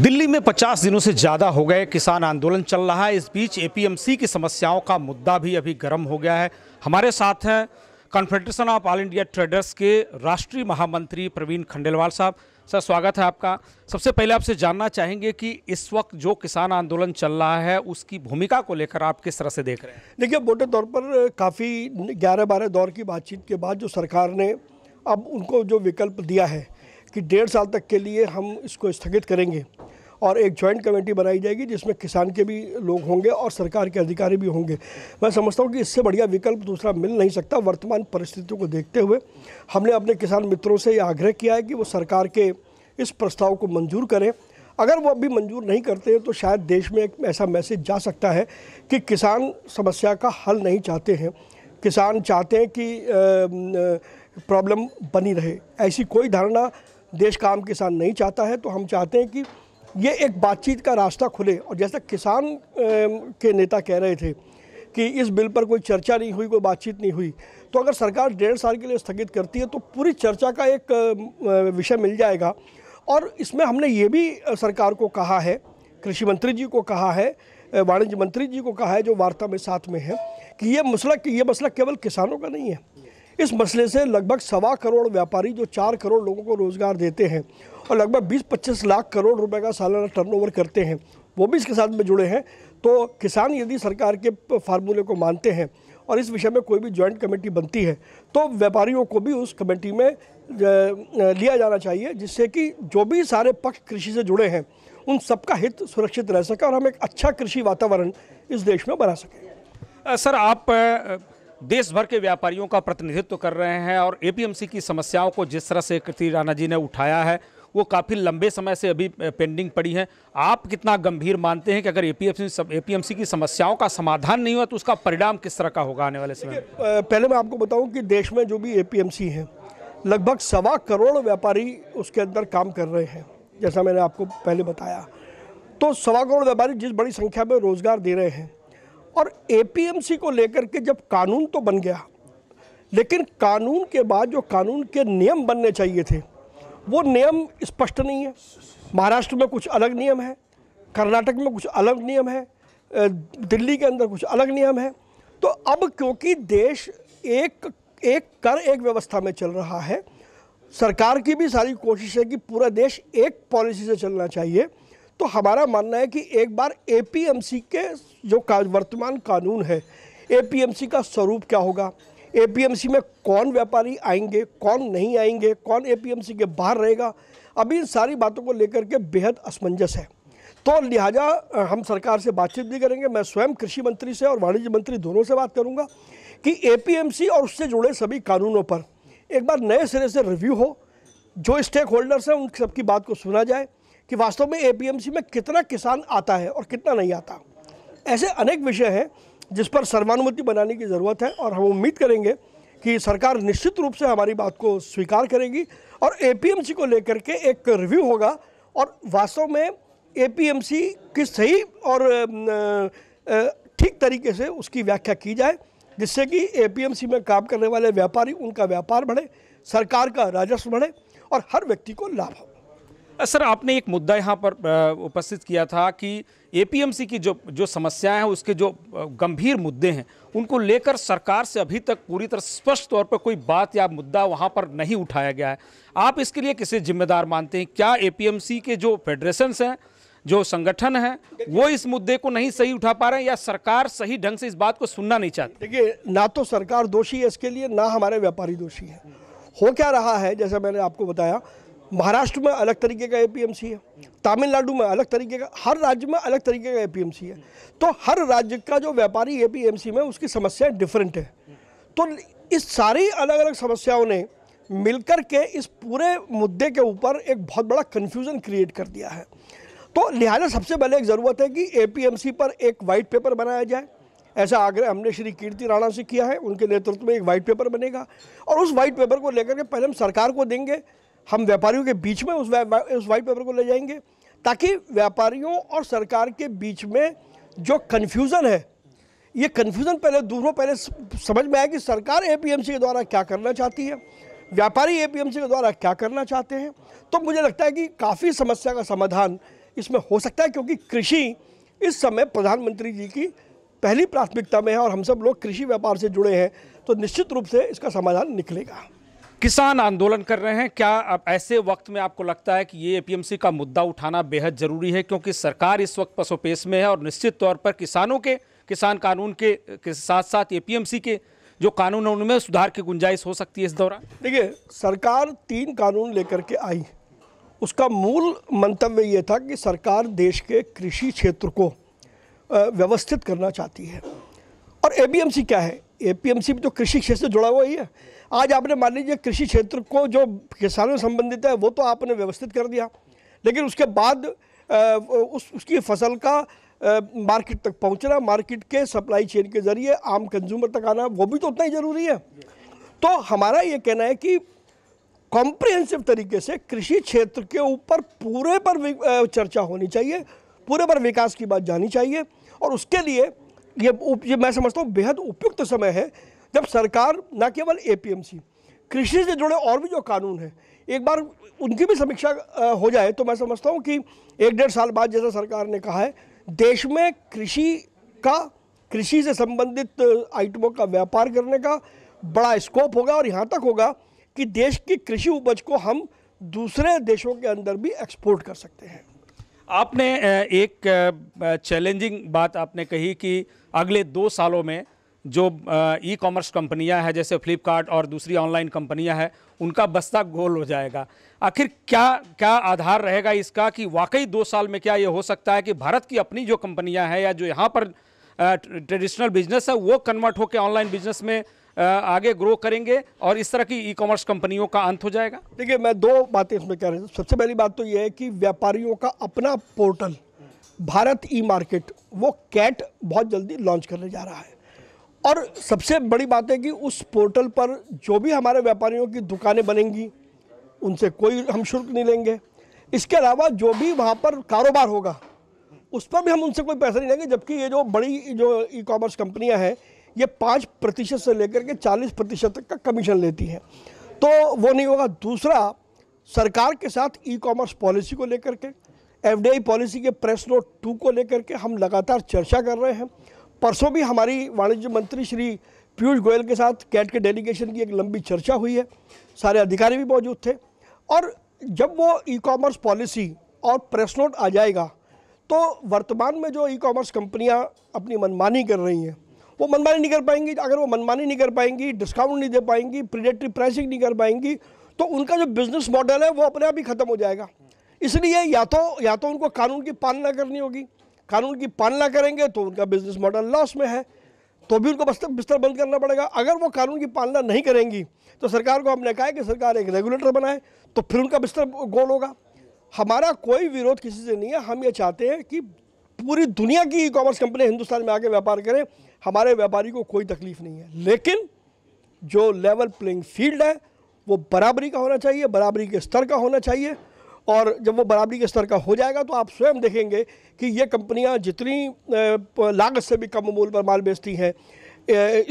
दिल्ली में 50 दिनों से ज़्यादा हो गए किसान आंदोलन चल रहा है इस बीच एपीएमसी की समस्याओं का मुद्दा भी अभी गर्म हो गया है हमारे साथ हैं Confederation of All India Traders के राष्ट्रीय महामंत्री प्रवीण खंडेलवाल साहब सर स्वागत है आपका सबसे पहले आपसे जानना चाहेंगे कि इस वक्त जो किसान आंदोलन चल रहा है उसकी भूमिका को लेकर आप किस तरह से देख रहे हैं देखिए मोटे तौर पर काफ़ी ग्यारह बारह दौर की बातचीत के बाद जो सरकार ने अब उनको जो विकल्प दिया है कि डेढ़ साल तक के लिए हम इसको स्थगित करेंगे और एक जॉइंट कमेटी बनाई जाएगी जिसमें किसान के भी लोग होंगे और सरकार के अधिकारी भी होंगे मैं समझता हूँ कि इससे बढ़िया विकल्प दूसरा मिल नहीं सकता वर्तमान परिस्थितियों को देखते हुए हमने अपने किसान मित्रों से यह आग्रह किया है कि वो सरकार के इस प्रस्ताव को मंजूर करें अगर वो अभी मंजूर नहीं करते हैं तो शायद देश में एक ऐसा मैसेज जा सकता है कि किसान समस्या का हल नहीं चाहते हैं किसान चाहते हैं कि प्रॉब्लम बनी रहे ऐसी कोई धारणा देश का आम किसान नहीं चाहता है तो हम चाहते हैं कि ये एक बातचीत का रास्ता खुले और जैसा किसान के नेता कह रहे थे कि इस बिल पर कोई चर्चा नहीं हुई कोई बातचीत नहीं हुई तो अगर सरकार डेढ़ साल के लिए स्थगित करती है तो पूरी चर्चा का एक विषय मिल जाएगा और इसमें हमने ये भी सरकार को कहा है कृषि मंत्री जी को कहा है वाणिज्य मंत्री जी को कहा है जो वार्ता में साथ में है कि ये मसला कि ये मसला केवल किसानों का नहीं है इस मसले से लगभग सवा करोड़ व्यापारी जो चार करोड़ लोगों को रोज़गार देते हैं और लगभग बीस पच्चीस लाख करोड़ रुपए का सालाना टर्नओवर करते हैं वो भी इसके साथ में जुड़े हैं तो किसान यदि सरकार के फार्मूले को मानते हैं और इस विषय में कोई भी जॉइंट कमेटी बनती है तो व्यापारियों को भी उस कमेटी में लिया जाना चाहिए जिससे कि जो भी सारे पक्ष कृषि से जुड़े हैं उन सबका हित सुरक्षित रह सके और हम एक अच्छा कृषि वातावरण इस देश में बना सकें सर आप देश भर के व्यापारियों का प्रतिनिधित्व कर रहे हैं और एपीएमसी की समस्याओं को जिस तरह से कृति राणा जी ने उठाया है वो काफ़ी लंबे समय से अभी पेंडिंग पड़ी है आप कितना गंभीर मानते हैं कि अगर एपीएमसी एपीएमसी की समस्याओं का समाधान नहीं हुआ तो उसका परिणाम किस तरह का होगा आने वाले समय पहले मैं आपको बताऊं कि देश में जो भी एपीएमसी है लगभग सवा करोड़ व्यापारी उसके अंदर काम कर रहे हैं जैसा मैंने आपको पहले बताया तो सवा करोड़ व्यापारी जिस बड़ी संख्या में रोज़गार दे रहे हैं और एपीएमसी को लेकर के जब कानून तो बन गया लेकिन कानून के बाद जो कानून के नियम बनने चाहिए थे वो नियम स्पष्ट नहीं है महाराष्ट्र में कुछ अलग नियम है कर्नाटक में कुछ अलग नियम है दिल्ली के अंदर कुछ अलग नियम है तो अब क्योंकि देश एक एक कर एक व्यवस्था में चल रहा है सरकार की भी सारी कोशिश है कि पूरा देश एक पॉलिसी से चलना चाहिए तो हमारा मानना है कि एक बार एपीएमसी के जो का, वर्तमान कानून है एपीएमसी का स्वरूप क्या होगा एपीएमसी में कौन व्यापारी आएंगे कौन नहीं आएंगे कौन एपीएमसी के बाहर रहेगा अभी इन सारी बातों को लेकर के बेहद असमंजस है तो लिहाजा हम सरकार से बातचीत भी करेंगे मैं स्वयं कृषि मंत्री से और वाणिज्य मंत्री दोनों से बात करूंगा कि एपीएमसी और उससे जुड़े सभी कानूनों पर एक बार नए सिरे से रिव्यू हो जो स्टेक होल्डर्स हैं उन सबकी बात को सुना जाए कि वास्तव में एपीएमसी में कितना किसान आता है और कितना नहीं आता ऐसे अनेक विषय हैं जिस पर सर्वानुमति बनाने की ज़रूरत है और हम उम्मीद करेंगे कि सरकार निश्चित रूप से हमारी बात को स्वीकार करेगी और ए को लेकर के एक रिव्यू होगा और वास्तव में ए की सही और ठीक तरीके से उसकी व्याख्या की जाए जिससे कि ए में काम करने वाले व्यापारी उनका व्यापार बढ़े सरकार का राजस्व बढ़े और हर व्यक्ति को लाभ हो सर आपने एक मुद्दा यहाँ पर उपस्थित किया था कि एपीएमसी की जो जो समस्याएं हैं उसके जो गंभीर मुद्दे हैं उनको लेकर सरकार से अभी तक पूरी तरह स्पष्ट तौर पर कोई बात या मुद्दा वहाँ पर नहीं उठाया गया है आप इसके लिए किसे जिम्मेदार मानते हैं क्या एपीएमसी के जो फेडरेशन हैं जो संगठन हैं वो इस मुद्दे को नहीं सही उठा पा रहे हैं या सरकार सही ढंग से इस बात को सुनना नहीं चाहती देखिए ना तो सरकार दोषी है इसके लिए ना हमारे व्यापारी दोषी है हो क्या रहा है जैसे मैंने आपको बताया महाराष्ट्र में अलग तरीके का एपीएमसी है तमिलनाडु में अलग तरीके का हर राज्य में अलग तरीके का एपीएमसी है तो हर राज्य का जो व्यापारी एपीएमसी में उसकी समस्याएं डिफरेंट है तो इस सारी अलग अलग समस्याओं ने मिलकर के इस पूरे मुद्दे के ऊपर एक बहुत बड़ा कन्फ्यूज़न क्रिएट कर दिया है तो लिहाजा सबसे पहले एक ज़रूरत है कि ए पर एक वाइट पेपर बनाया जाए ऐसा आग्रह हमने श्री कीर्ति राणा से किया है उनके नेतृत्व में एक वाइट पेपर बनेगा और उस वाइट पेपर को लेकर के पहले हम सरकार को देंगे हम व्यापारियों के बीच में उस उस वाइट पेपर को ले जाएंगे ताकि व्यापारियों और सरकार के बीच में जो कन्फ्यूज़न है ये कन्फ्यूज़न पहले दूर पहले समझ में आए कि सरकार ए के द्वारा क्या करना चाहती है व्यापारी ए के द्वारा क्या करना चाहते हैं तो मुझे लगता है कि काफ़ी समस्या का समाधान इसमें हो सकता है क्योंकि कृषि इस समय प्रधानमंत्री जी की पहली प्राथमिकता में है और हम सब लोग कृषि व्यापार से जुड़े हैं तो निश्चित रूप से इसका समाधान निकलेगा किसान आंदोलन कर रहे हैं क्या अब ऐसे वक्त में आपको लगता है कि ये एपीएमसी का मुद्दा उठाना बेहद जरूरी है क्योंकि सरकार इस वक्त पसोपेश में है और निश्चित तौर पर किसानों के किसान कानून के, के साथ साथ एपीएमसी के जो कानून है उनमें सुधार की गुंजाइश हो सकती है इस दौरान देखिए सरकार तीन कानून लेकर के आई उसका मूल मंतव्य ये था कि सरकार देश के कृषि क्षेत्र को व्यवस्थित करना चाहती है और ए क्या है एपीएमसी भी तो कृषि क्षेत्र से जुड़ा हुआ ही है आज आपने मान लीजिए कृषि क्षेत्र को जो किसानों से संबंधित है वो तो आपने व्यवस्थित कर दिया लेकिन उसके बाद उस उसकी फसल का मार्केट तक पहुंचना मार्केट के सप्लाई चेन के ज़रिए आम कंज्यूमर तक आना वो भी तो उतना ही ज़रूरी है तो हमारा ये कहना है कि कॉम्प्रिहेंसिव तरीके से कृषि क्षेत्र के ऊपर पूरे पर चर्चा होनी चाहिए पूरे पर विकास की बात जानी चाहिए और उसके लिए ये उप, ये मैं समझता हूँ बेहद उपयुक्त समय है जब सरकार न केवल एपीएमसी कृषि से जुड़े और भी जो कानून हैं एक बार उनकी भी समीक्षा हो जाए तो मैं समझता हूँ कि एक डेढ़ साल बाद जैसा सरकार ने कहा है देश में कृषि का कृषि से संबंधित आइटमों का व्यापार करने का बड़ा स्कोप होगा और यहाँ तक होगा कि देश की कृषि उपज को हम दूसरे देशों के अंदर भी एक्सपोर्ट कर सकते हैं आपने एक चैलेंजिंग बात आपने कही कि अगले दो सालों में जो ई कॉमर्स कंपनियां हैं जैसे फ्लिपकार्ट और दूसरी ऑनलाइन कंपनियां हैं उनका बस्ता गोल हो जाएगा आखिर क्या क्या आधार रहेगा इसका कि वाकई दो साल में क्या ये हो सकता है कि भारत की अपनी जो कंपनियां हैं या जो यहाँ पर ट्रेडिशनल बिजनेस है वो कन्वर्ट होकर ऑनलाइन बिजनेस में आगे ग्रो करेंगे और इस तरह की ई कॉमर्स कंपनियों का अंत हो जाएगा देखिए मैं दो बातें इसमें कह रहा हूँ सबसे पहली बात तो ये है कि व्यापारियों का अपना पोर्टल भारत ई मार्केट वो कैट बहुत जल्दी लॉन्च करने जा रहा है और सबसे बड़ी बात है कि उस पोर्टल पर जो भी हमारे व्यापारियों की दुकानें बनेंगी उनसे कोई हम शुल्क नहीं लेंगे इसके अलावा जो भी वहाँ पर कारोबार होगा उस पर भी हम उनसे कोई पैसा नहीं लेंगे जबकि ये जो बड़ी जो ई कॉमर्स कंपनियाँ हैं ये पाँच प्रतिशत से लेकर के चालीस प्रतिशत तक का कमीशन लेती है तो वो नहीं होगा दूसरा सरकार के साथ ई कॉमर्स पॉलिसी को लेकर के एफ पॉलिसी के प्रेस नोट टू को लेकर के हम लगातार चर्चा कर रहे हैं परसों भी हमारी वाणिज्य मंत्री श्री पीयूष गोयल के साथ कैट के डेलीगेशन की एक लंबी चर्चा हुई है सारे अधिकारी भी मौजूद थे और जब वो ई कॉमर्स पॉलिसी और प्रेस नोट आ जाएगा तो वर्तमान में जो ई कॉमर्स कंपनियां अपनी मनमानी कर रही हैं वो मनमानी नहीं कर पाएंगी अगर वो मनमानी नहीं कर पाएंगी डिस्काउंट नहीं दे पाएंगी प्रिडेटरी प्राइसिंग नहीं कर पाएंगी तो उनका जो बिजनेस मॉडल है वो अपने आप ही ख़त्म हो जाएगा इसलिए या तो या तो उनको कानून की पालना करनी होगी कानून की पालना करेंगे तो उनका बिजनेस मॉडल लॉस में है तो भी उनको बस्तर बिस्तर बंद करना पड़ेगा अगर वो कानून की पालना नहीं करेंगी तो सरकार को हमने कहा कि सरकार एक रेगुलेटर बनाए तो फिर उनका बिस्तर गोल होगा हमारा कोई विरोध किसी से नहीं है हम ये चाहते हैं कि पूरी दुनिया की ई कॉमर्स कंपनी हिंदुस्तान में आके व्यापार करें हमारे व्यापारी को कोई तकलीफ़ नहीं है लेकिन जो लेवल प्लेइंग फील्ड है वो बराबरी का होना चाहिए बराबरी के स्तर का होना चाहिए और जब वो बराबरी के स्तर का हो जाएगा तो आप स्वयं देखेंगे कि ये कंपनियां जितनी लागत से भी कम मूल पर माल बेचती हैं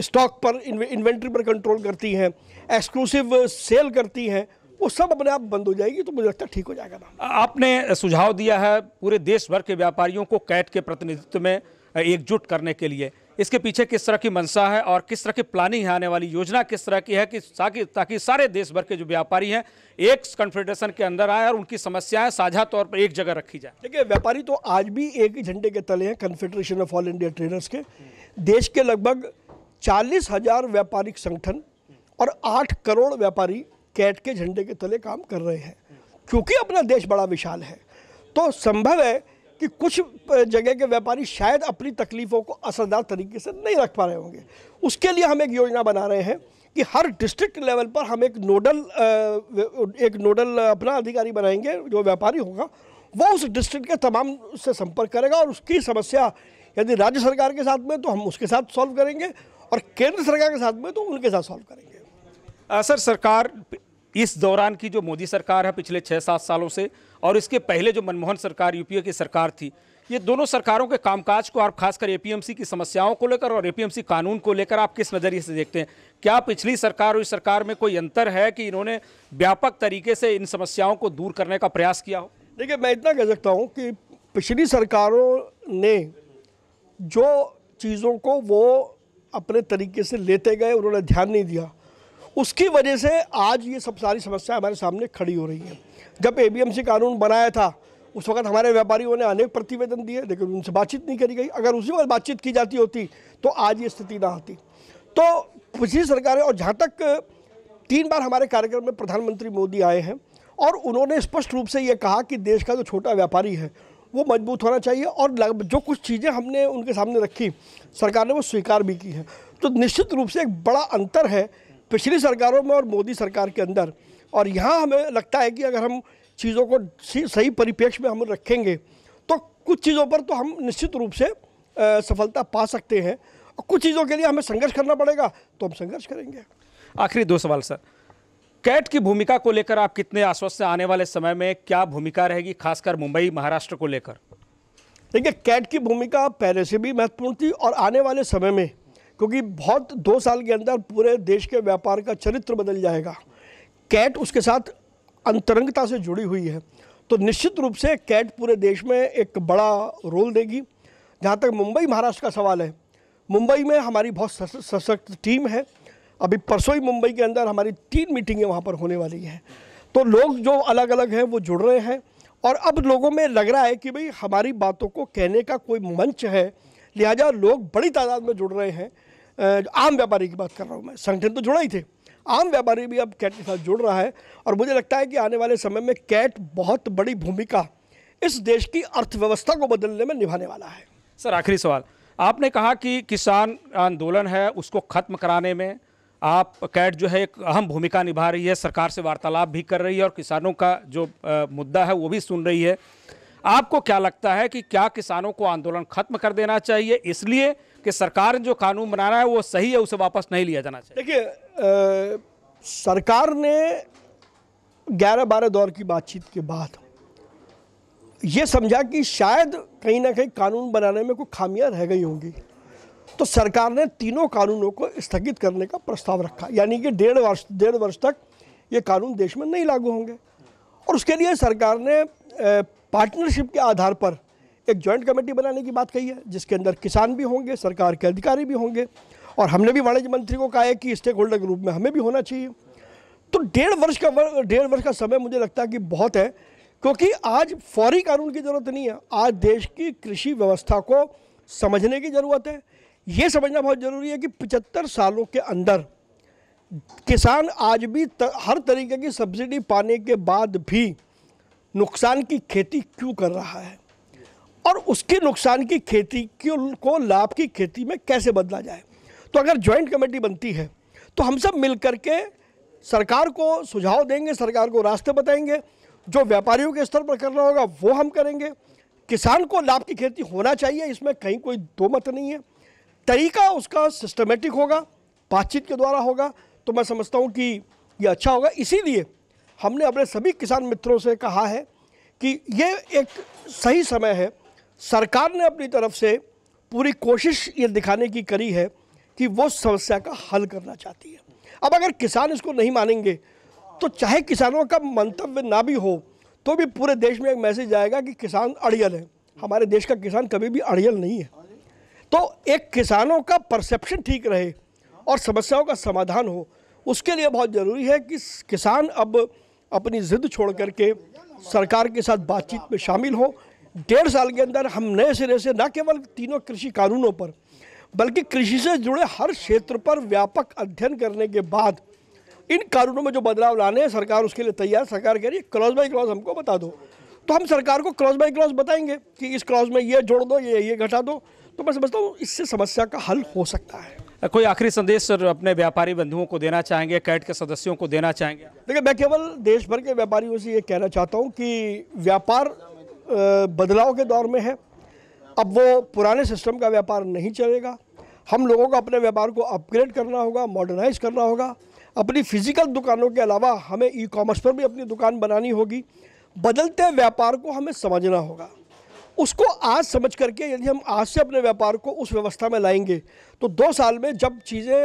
स्टॉक पर इन्वेंट्री पर कंट्रोल करती हैं एक्सक्लूसिव सेल करती हैं वो सब अपने आप बंद हो जाएगी तो मुझे लगता है ठीक हो जाएगा ना आपने सुझाव दिया है पूरे देश भर के व्यापारियों को कैट के प्रतिनिधित्व में एकजुट करने के लिए इसके पीछे किस तरह की मंशा है और किस तरह की प्लानिंग है आने वाली योजना किस तरह की है कि ताकि ताकि सारे देश भर के जो व्यापारी हैं एक कन्फेडरेशन के अंदर आए और उनकी समस्याएं साझा तौर पर एक जगह रखी जाए देखिए व्यापारी तो आज भी एक ही झंडे के तले हैं Confederation of All India Traders के देश के लगभग चालीस हजार व्यापारिक संगठन और आठ करोड़ व्यापारी कैट के झंडे के तले काम कर रहे हैं क्योंकि अपना देश बड़ा विशाल है तो संभव है कि कुछ जगह के व्यापारी शायद अपनी तकलीफ़ों को असरदार तरीके से नहीं रख पा रहे होंगे उसके लिए हम एक योजना बना रहे हैं कि हर डिस्ट्रिक्ट लेवल पर हम एक नोडल एक नोडल अपना अधिकारी बनाएंगे जो व्यापारी होगा वो उस डिस्ट्रिक्ट के तमाम से संपर्क करेगा और उसकी समस्या यदि राज्य सरकार के साथ में तो हम उसके साथ सॉल्व करेंगे और केंद्र सरकार के साथ में तो उनके साथ सॉल्व करेंगे सर सरकार इस दौरान की जो मोदी सरकार है पिछले छः सात सालों से और इसके पहले जो मनमोहन सरकार यूपीए की सरकार थी ये दोनों सरकारों के कामकाज को आप खासकर एपीएमसी की समस्याओं को लेकर और एपीएमसी कानून को लेकर आप किस नज़रिए से देखते हैं क्या पिछली सरकार और इस सरकार में कोई अंतर है कि इन्होंने व्यापक तरीके से इन समस्याओं को दूर करने का प्रयास किया हो देखिए मैं इतना कह सकता हूँ कि पिछली सरकारों ने जो चीज़ों को वो अपने तरीके से लेते गए उन्होंने ध्यान नहीं दिया उसकी वजह से आज ये सब सारी समस्या हमारे सामने खड़ी हो रही है जब ए कानून बनाया था उस वक्त हमारे व्यापारियों ने अनेक प्रतिवेदन दिए लेकिन उनसे बातचीत नहीं करी गई अगर उसी वक्त बातचीत की जाती होती तो आज ये स्थिति ना आती तो पिछली सरकारें और जहाँ तक तीन बार हमारे कार्यक्रम में प्रधानमंत्री मोदी आए हैं और उन्होंने स्पष्ट रूप से ये कहा कि देश का जो छोटा व्यापारी है वो मजबूत होना चाहिए और जो कुछ चीज़ें हमने उनके सामने रखी सरकार ने वो स्वीकार भी की है तो निश्चित रूप से एक बड़ा अंतर है पिछली सरकारों में और मोदी सरकार के अंदर और यहाँ हमें लगता है कि अगर हम चीज़ों को सही परिप्रेक्ष्य में हम रखेंगे तो कुछ चीज़ों पर तो हम निश्चित रूप से सफलता पा सकते हैं और कुछ चीज़ों के लिए हमें संघर्ष करना पड़ेगा तो हम संघर्ष करेंगे आखिरी दो सवाल सर कैट की भूमिका को लेकर आप कितने आश्वस्त आने वाले समय में क्या भूमिका रहेगी खासकर मुंबई महाराष्ट्र को लेकर देखिए कैट की भूमिका पहले से भी महत्वपूर्ण थी और आने वाले समय में क्योंकि बहुत दो साल के अंदर पूरे देश के व्यापार का चरित्र बदल जाएगा कैट उसके साथ अंतरंगता से जुड़ी हुई है तो निश्चित रूप से कैट पूरे देश में एक बड़ा रोल देगी जहाँ तक मुंबई महाराष्ट्र का सवाल है मुंबई में हमारी बहुत सशक्त टीम है अभी परसों ही मुंबई के अंदर हमारी तीन मीटिंगें वहाँ पर होने वाली हैं तो लोग जो अलग अलग हैं वो जुड़ रहे हैं और अब लोगों में लग रहा है कि भाई हमारी बातों को कहने का कोई मंच है लिहाजा लोग बड़ी तादाद में जुड़ रहे हैं आम व्यापारी की बात कर रहा हूँ मैं संगठन तो जुड़ा ही थे आम व्यापारी भी अब कैट के साथ जुड़ रहा है और मुझे लगता है कि आने वाले समय में कैट बहुत बड़ी भूमिका इस देश की अर्थव्यवस्था को बदलने में निभाने वाला है सर आखिरी सवाल आपने कहा कि किसान आंदोलन है उसको ख़त्म कराने में आप कैट जो है एक अहम भूमिका निभा रही है सरकार से वार्तालाप भी कर रही है और किसानों का जो आ, मुद्दा है वो भी सुन रही है आपको क्या लगता है कि क्या किसानों को आंदोलन खत्म कर देना चाहिए इसलिए कि सरकार जो कानून बना रहा है वो सही है उसे वापस नहीं लिया जाना चाहिए देखिए सरकार ने ग्यारह बारह दौर की बातचीत के बाद ये समझा कि शायद कहीं ना कहीं कानून बनाने में कोई खामियां रह गई होंगी तो सरकार ने तीनों कानूनों को स्थगित करने का प्रस्ताव रखा यानी कि डेढ़ वर्ष डेढ़ वर्ष तक ये कानून देश में नहीं लागू होंगे और उसके लिए सरकार ने पार्टनरशिप के आधार पर एक जॉइंट कमेटी बनाने की बात कही है जिसके अंदर किसान भी होंगे सरकार के अधिकारी भी होंगे और हमने भी वाणिज्य मंत्री को कहा है कि स्टेक होल्डर ग्रुप में हमें भी होना चाहिए तो डेढ़ वर्ष का वर, डेढ़ वर्ष का समय मुझे लगता है कि बहुत है क्योंकि आज फौरी कानून की ज़रूरत नहीं है आज देश की कृषि व्यवस्था को समझने की ज़रूरत है ये समझना बहुत ज़रूरी है कि पचहत्तर सालों के अंदर किसान आज भी त, हर तरीके की सब्सिडी पाने के बाद भी नुकसान की खेती क्यों कर रहा है और उसके नुकसान की खेती को लाभ की खेती में कैसे बदला जाए तो अगर ज्वाइंट कमेटी बनती है तो हम सब मिल के सरकार को सुझाव देंगे सरकार को रास्ते बताएंगे जो व्यापारियों के स्तर पर करना होगा वो हम करेंगे किसान को लाभ की खेती होना चाहिए इसमें कहीं कोई दो मत नहीं है तरीका उसका सिस्टमेटिक होगा बातचीत के द्वारा होगा तो मैं समझता हूँ कि ये अच्छा होगा इसीलिए हमने अपने सभी किसान मित्रों से कहा है कि ये एक सही समय है सरकार ने अपनी तरफ से पूरी कोशिश ये दिखाने की करी है कि वो समस्या का हल करना चाहती है अब अगर किसान इसको नहीं मानेंगे तो चाहे किसानों का मंतव्य ना भी हो तो भी पूरे देश में एक मैसेज आएगा कि किसान अड़ियल है हमारे देश का किसान कभी भी अड़ियल नहीं है तो एक किसानों का परसेप्शन ठीक रहे और समस्याओं का समाधान हो उसके लिए बहुत ज़रूरी है कि किसान अब अपनी ज़िद छोड़ करके सरकार के साथ बातचीत में शामिल हो डेढ़ साल के अंदर हम नए सिरे से न केवल तीनों कृषि कानूनों पर बल्कि कृषि से जुड़े हर क्षेत्र पर व्यापक अध्ययन करने के बाद इन कानूनों में जो बदलाव लाने हैं सरकार उसके लिए तैयार सरकार कह रही है क्लॉज बाई क्लॉज हमको बता दो तो हम सरकार को क्लॉज बाई क्लॉज बताएंगे कि इस क्लॉज में ये जोड़ दो ये ये घटा दो तो मैं समझता हूँ इससे समस्या का हल हो सकता है कोई आखिरी संदेश सर अपने व्यापारी बंधुओं को देना चाहेंगे कैट के सदस्यों को देना चाहेंगे देखिए मैं केवल देश भर के व्यापारियों से ये कहना चाहता हूँ कि व्यापार बदलाव के दौर में है अब वो पुराने सिस्टम का व्यापार नहीं चलेगा हम लोगों को अपने व्यापार को अपग्रेड करना होगा मॉडर्नाइज करना होगा अपनी फिजिकल दुकानों के अलावा हमें ई कॉमर्स पर भी अपनी दुकान बनानी होगी बदलते व्यापार को हमें समझना होगा उसको आज समझ करके यदि हम आज से अपने व्यापार को उस व्यवस्था में लाएंगे तो दो साल में जब चीज़ें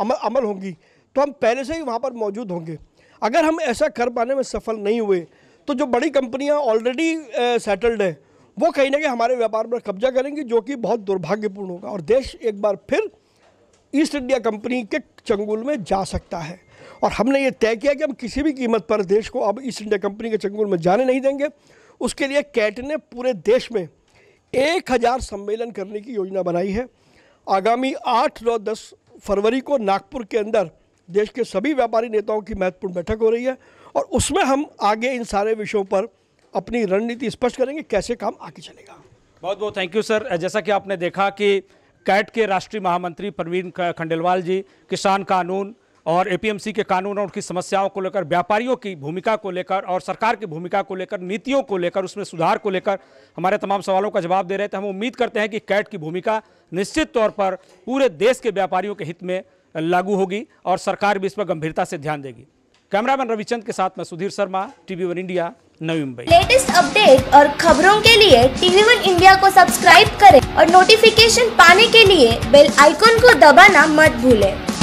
अमल अमल होंगी तो हम पहले से ही वहाँ पर मौजूद होंगे अगर हम ऐसा कर पाने में सफल नहीं हुए तो जो बड़ी कंपनियां ऑलरेडी सेटल्ड हैं वो कहीं ना कहीं हमारे व्यापार पर कब्जा करेंगी जो कि बहुत दुर्भाग्यपूर्ण होगा और देश एक बार फिर ईस्ट इंडिया कंपनी के चंगुल में जा सकता है और हमने ये तय किया कि हम किसी भी कीमत पर देश को अब ईस्ट इंडिया कंपनी के चंगुल में जाने नहीं देंगे उसके लिए कैट ने पूरे देश में एक हज़ार सम्मेलन करने की योजना बनाई है आगामी आठ नौ दस फरवरी को नागपुर के अंदर देश के सभी व्यापारी नेताओं की महत्वपूर्ण बैठक हो रही है और उसमें हम आगे इन सारे विषयों पर अपनी रणनीति स्पष्ट करेंगे कैसे काम आगे चलेगा बहुत बहुत थैंक यू सर जैसा कि आपने देखा कि कैट के राष्ट्रीय महामंत्री प्रवीण खंडेलवाल जी किसान कानून और एपीएमसी के कानून और उनकी समस्याओं को लेकर व्यापारियों की भूमिका को लेकर और सरकार की भूमिका को लेकर नीतियों को लेकर उसमें सुधार को लेकर हमारे तमाम सवालों का जवाब दे रहे थे हम उम्मीद करते हैं कि कैट की भूमिका निश्चित तौर पर पूरे देश के व्यापारियों के हित में लागू होगी और सरकार भी इस पर गंभीरता से ध्यान देगी कैमरामैन रविचंद के साथ मैं Sudhir Sharma TV one India Navi Mumbai latest update और खबरों के लिए टीवी वन इंडिया को सब्सक्राइब करें और नोटिफिकेशन पाने के लिए बेल आइकॉन को दबाना मत भूलें